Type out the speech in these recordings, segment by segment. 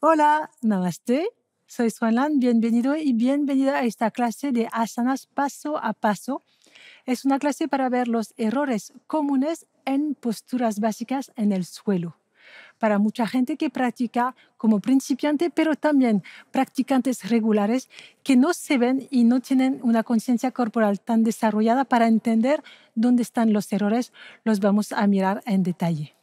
Hola, namaste. Soy Suanlan, bienvenido y bienvenida a esta clase de asanas paso a paso. Es una clase para ver los errores comunes en posturas básicas en el suelo. Para mucha gente que practica como principiante, pero también practicantes regulares que no se ven y no tienen una conciencia corporal tan desarrollada para entender dónde están los errores, los vamos a mirar en detalle.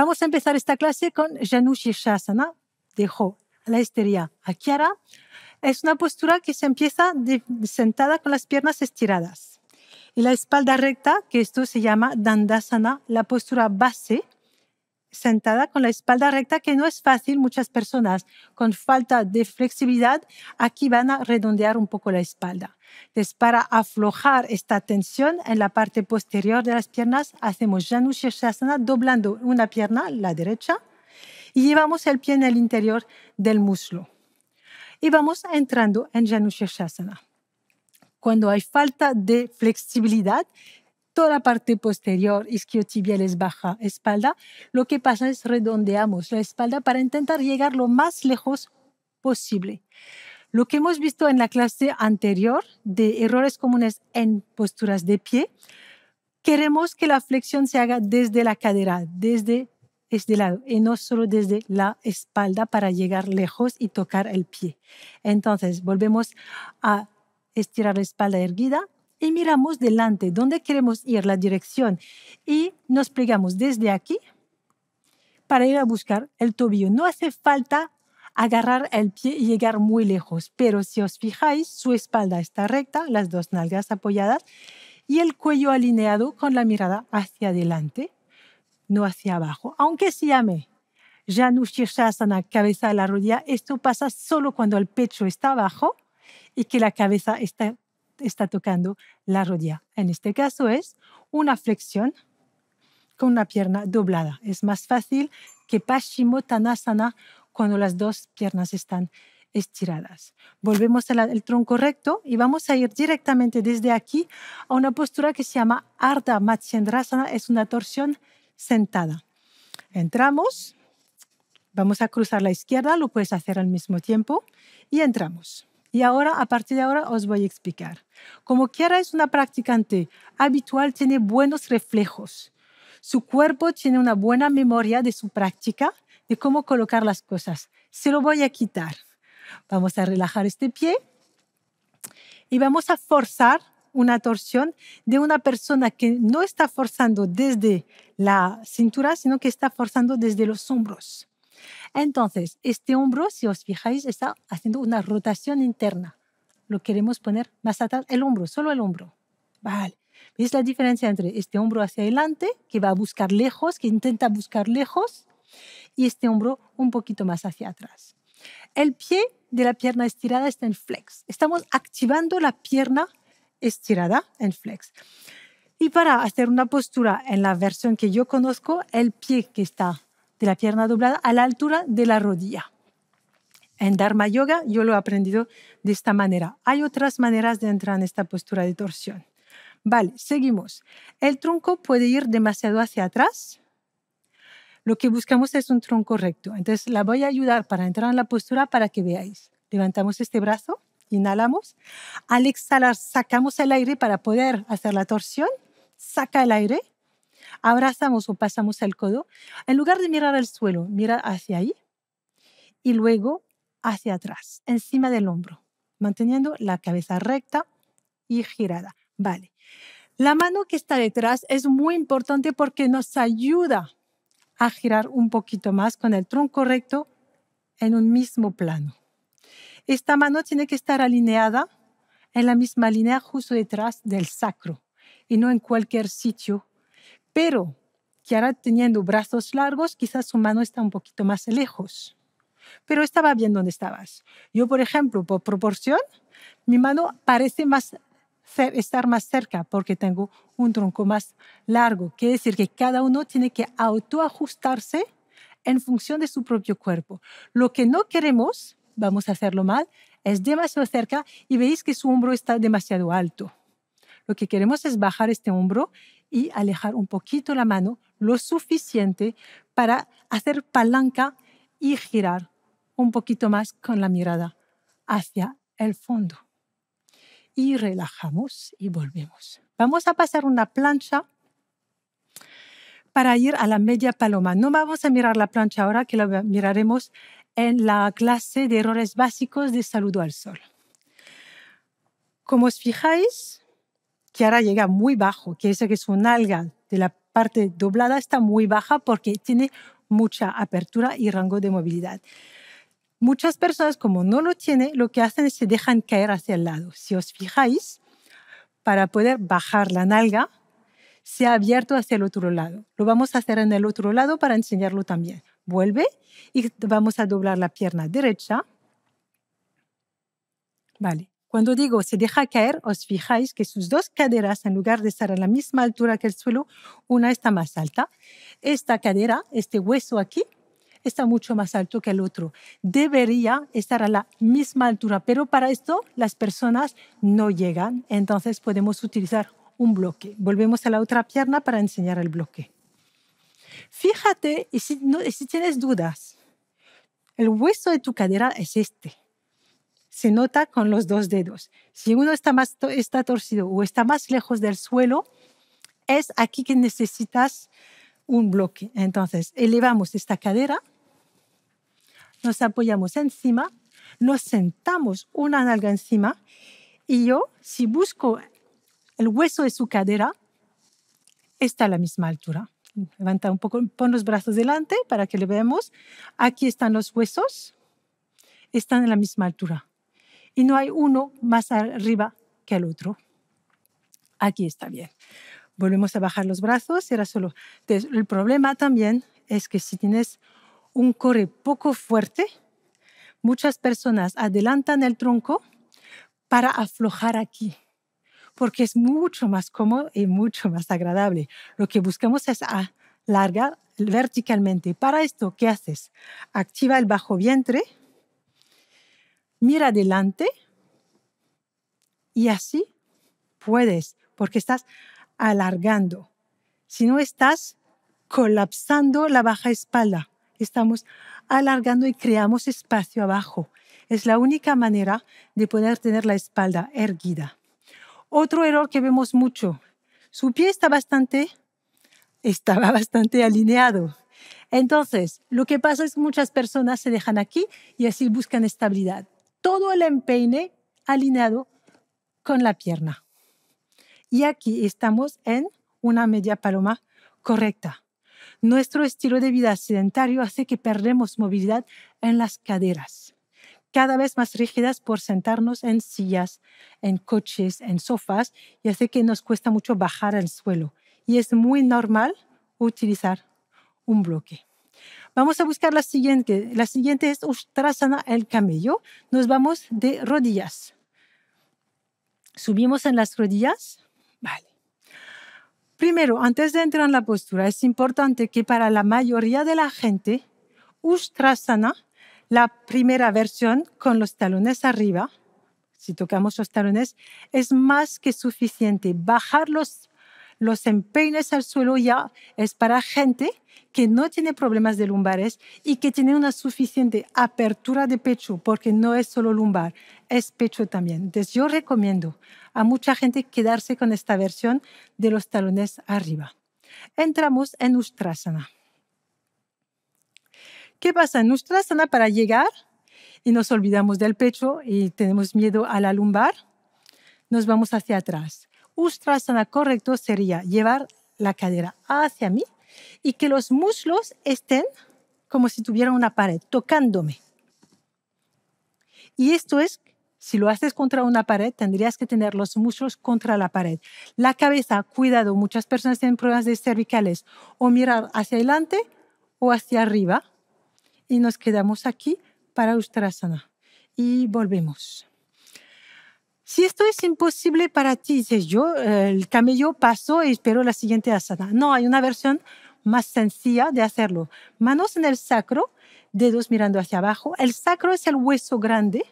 Vamos a empezar esta clase con Janushirshasana dejo dejo la histeria. a Kiara. es una postura que se empieza sentada con las piernas estiradas y la espalda recta, que esto se llama Dandasana, la postura base sentada con la espalda recta, que no es fácil. Muchas personas con falta de flexibilidad aquí van a redondear un poco la espalda. Entonces, para aflojar esta tensión en la parte posterior de las piernas, hacemos Janushirshasana doblando una pierna, la derecha, y llevamos el pie en el interior del muslo. Y vamos entrando en Janushirshasana. Cuando hay falta de flexibilidad, toda la parte posterior, isquiotibial es baja, espalda, lo que pasa es redondeamos la espalda para intentar llegar lo más lejos posible. Lo que hemos visto en la clase anterior de errores comunes en posturas de pie, queremos que la flexión se haga desde la cadera, desde este lado y no solo desde la espalda para llegar lejos y tocar el pie. Entonces, volvemos a estirar la espalda erguida, y miramos delante, dónde queremos ir, la dirección, y nos plegamos desde aquí para ir a buscar el tobillo. No hace falta agarrar el pie y llegar muy lejos, pero si os fijáis, su espalda está recta, las dos nalgas apoyadas y el cuello alineado con la mirada hacia adelante, no hacia abajo, aunque se llame Janushishasana, cabeza a la rodilla, esto pasa solo cuando el pecho está abajo y que la cabeza está está tocando la rodilla. En este caso es una flexión con una pierna doblada. Es más fácil que Paschimottanasana cuando las dos piernas están estiradas. Volvemos al tronco recto y vamos a ir directamente desde aquí a una postura que se llama Ardha Matsyendrasana, es una torsión sentada. Entramos, vamos a cruzar la izquierda, lo puedes hacer al mismo tiempo y entramos. Y ahora, a partir de ahora, os voy a explicar. Como quiera es una practicante habitual, tiene buenos reflejos. Su cuerpo tiene una buena memoria de su práctica, de cómo colocar las cosas. Se lo voy a quitar. Vamos a relajar este pie y vamos a forzar una torsión de una persona que no está forzando desde la cintura, sino que está forzando desde los hombros. Entonces, este hombro, si os fijáis, está haciendo una rotación interna. Lo queremos poner más atrás, el hombro, solo el hombro. Vale. ¿Veis la diferencia entre este hombro hacia adelante, que va a buscar lejos, que intenta buscar lejos, y este hombro un poquito más hacia atrás? El pie de la pierna estirada está en flex. Estamos activando la pierna estirada en flex. Y para hacer una postura en la versión que yo conozco, el pie que está de la pierna doblada a la altura de la rodilla. En Dharma Yoga yo lo he aprendido de esta manera. Hay otras maneras de entrar en esta postura de torsión. Vale, seguimos. El tronco puede ir demasiado hacia atrás. Lo que buscamos es un tronco recto. Entonces la voy a ayudar para entrar en la postura para que veáis. Levantamos este brazo, inhalamos. Al exhalar sacamos el aire para poder hacer la torsión. Saca el aire abrazamos o pasamos el codo, en lugar de mirar al suelo, mira hacia ahí y luego hacia atrás, encima del hombro, manteniendo la cabeza recta y girada. Vale. La mano que está detrás es muy importante porque nos ayuda a girar un poquito más con el tronco recto en un mismo plano. Esta mano tiene que estar alineada en la misma línea justo detrás del sacro y no en cualquier sitio pero que ahora teniendo brazos largos, quizás su mano está un poquito más lejos. Pero estaba bien donde estabas. Yo, por ejemplo, por proporción, mi mano parece estar más cerca porque tengo un tronco más largo. Quiere decir que cada uno tiene que autoajustarse en función de su propio cuerpo. Lo que no queremos, vamos a hacerlo mal, es demasiado cerca y veis que su hombro está demasiado alto. Lo que queremos es bajar este hombro y alejar un poquito la mano, lo suficiente para hacer palanca y girar un poquito más con la mirada hacia el fondo. Y relajamos y volvemos. Vamos a pasar una plancha para ir a la media paloma. No vamos a mirar la plancha ahora, que la miraremos en la clase de errores básicos de saludo al sol. Como os fijáis, que ahora llega muy bajo, que es que es una nalga de la parte doblada está muy baja porque tiene mucha apertura y rango de movilidad. Muchas personas, como no lo tiene, lo que hacen es se dejan caer hacia el lado. Si os fijáis, para poder bajar la nalga, se ha abierto hacia el otro lado. Lo vamos a hacer en el otro lado para enseñarlo también. Vuelve y vamos a doblar la pierna derecha. Vale. Cuando digo se deja caer, os fijáis que sus dos caderas, en lugar de estar a la misma altura que el suelo, una está más alta. Esta cadera, este hueso aquí, está mucho más alto que el otro. Debería estar a la misma altura, pero para esto las personas no llegan. Entonces podemos utilizar un bloque. Volvemos a la otra pierna para enseñar el bloque. Fíjate, y si, tienes dudas, el hueso de tu cadera es este se nota con los dos dedos. Si uno está más está torcido o está más lejos del suelo, es aquí que necesitas un bloque. Entonces, elevamos esta cadera, nos apoyamos encima, nos sentamos una nalga encima y yo, si busco el hueso de su cadera, está a la misma altura. Levanta un poco, pon los brazos delante para que le veamos. Aquí están los huesos, están a la misma altura y no hay uno más arriba que el otro. Aquí está bien. Volvemos a bajar los brazos, era solo. el problema también es que si tienes un core poco fuerte, muchas personas adelantan el tronco para aflojar aquí, porque es mucho más cómodo y mucho más agradable. Lo que buscamos es alargar verticalmente. Para esto, ¿qué haces? Activa el bajo vientre mira adelante y así puedes, porque estás alargando. Si no estás colapsando la baja espalda, estamos alargando y creamos espacio abajo. Es la única manera de poder tener la espalda erguida. Otro error que vemos mucho, su pie está bastante, estaba bastante alineado. Entonces, lo que pasa es que muchas personas se dejan aquí y así buscan estabilidad todo el empeine alineado con la pierna. Y aquí estamos en una media paloma correcta. Nuestro estilo de vida sedentario hace que perdemos movilidad en las caderas, cada vez más rígidas por sentarnos en sillas, en coches, en sofás, y hace que nos cuesta mucho bajar al suelo. Y es muy normal utilizar un bloque. Vamos a buscar la siguiente. La siguiente es Ustrasana, el camello. Nos vamos de rodillas. Subimos en las rodillas. Vale. Primero, antes de entrar en la postura, es importante que para la mayoría de la gente, Ustrasana, la primera versión con los talones arriba, si tocamos los talones, es más que suficiente. Bajar los los empeines al suelo ya es para gente que no tiene problemas de lumbares y que tiene una suficiente apertura de pecho, porque no es solo lumbar, es pecho también. Entonces yo recomiendo a mucha gente quedarse con esta versión de los talones arriba. Entramos en Ustrasana. ¿Qué pasa en Ustrasana para llegar? Y nos olvidamos del pecho y tenemos miedo a la lumbar. Nos vamos hacia atrás. Ustrasana correcto sería llevar la cadera hacia mí y que los muslos estén como si tuvieran una pared, tocándome. Y esto es, si lo haces contra una pared, tendrías que tener los muslos contra la pared. La cabeza, cuidado, muchas personas tienen problemas de cervicales, o mirar hacia adelante o hacia arriba. Y nos quedamos aquí para Ustrasana. Y volvemos si esto es imposible para ti, dices yo, eh, el camello paso y espero la siguiente asada. No, hay una versión más sencilla de hacerlo. Manos en el sacro, dedos mirando hacia abajo. El sacro es el hueso grande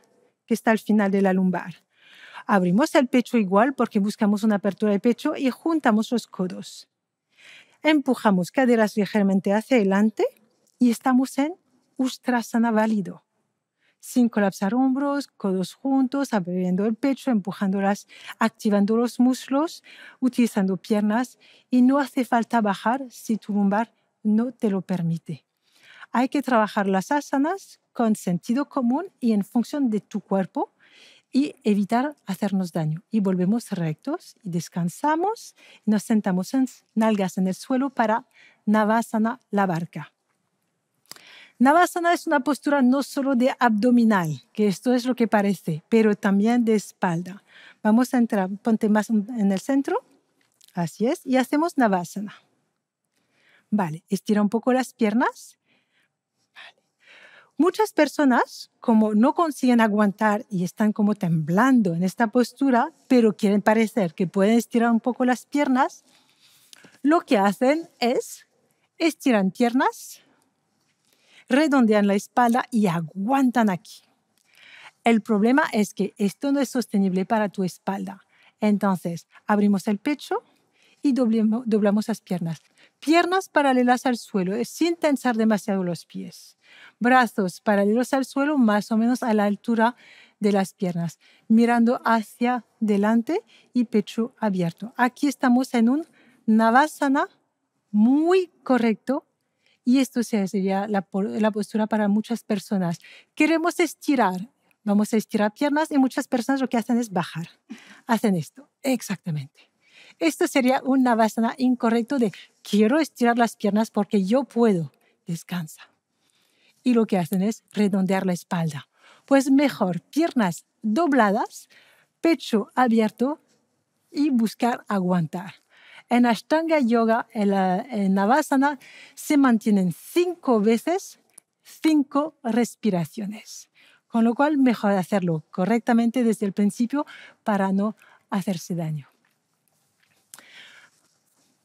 que está al final de la lumbar. Abrimos el pecho igual porque buscamos una apertura de pecho y juntamos los codos. Empujamos caderas ligeramente hacia adelante y estamos en Ustrasana válido sin colapsar hombros, codos juntos, abriendo el pecho, empujándolas, activando los muslos, utilizando piernas y no hace falta bajar si tu lumbar no te lo permite. Hay que trabajar las asanas con sentido común y en función de tu cuerpo y evitar hacernos daño. Y volvemos rectos y descansamos y nos sentamos en nalgas en el suelo para Navasana la barca. Navasana es una postura no solo de abdominal, que esto es lo que parece, pero también de espalda. Vamos a entrar, ponte más en el centro. Así es. Y hacemos Navasana. Vale, estira un poco las piernas. Muchas personas, como no consiguen aguantar y están como temblando en esta postura, pero quieren parecer que pueden estirar un poco las piernas, lo que hacen es estiran piernas, redondean la espalda y aguantan aquí. El problema es que esto no es sostenible para tu espalda. Entonces, abrimos el pecho y doblamos, las piernas. Piernas paralelas al suelo, eh, sin tensar demasiado los pies. Brazos paralelos al suelo, más o menos a la altura de las piernas, mirando hacia delante y pecho abierto. Aquí estamos en un Navasana muy correcto y esto sería la, postura para muchas personas. Queremos estirar, vamos a estirar piernas y muchas personas lo que hacen es bajar. Hacen esto, exactamente. Esto sería una navasana incorrecto de quiero estirar las piernas porque yo puedo. Descansa. Y lo que hacen es redondear la espalda. Pues mejor piernas dobladas, pecho abierto y buscar aguantar. En Ashtanga Yoga, en, la, Navasana, se mantienen cinco veces cinco respiraciones. Con lo cual, mejor hacerlo correctamente desde el principio para no hacerse daño.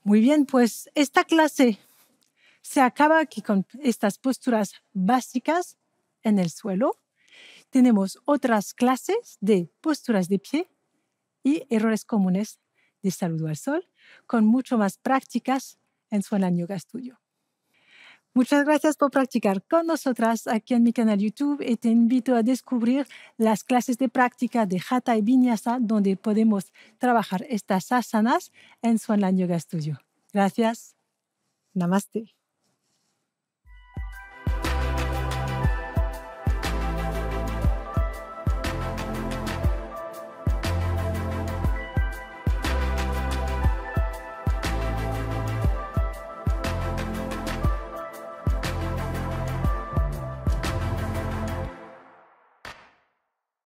Muy bien, pues esta clase se acaba aquí con estas posturas básicas en el suelo. Tenemos otras clases de posturas de pie y errores comunes de saludo al sol con mucho más prácticas en Suenan Yoga Studio. Muchas gracias por practicar con nosotras aquí en mi canal YouTube y te invito a descubrir las clases de práctica de Hatha y Vinyasa donde podemos trabajar estas asanas en Swanland Yoga Studio. Gracias. Namaste.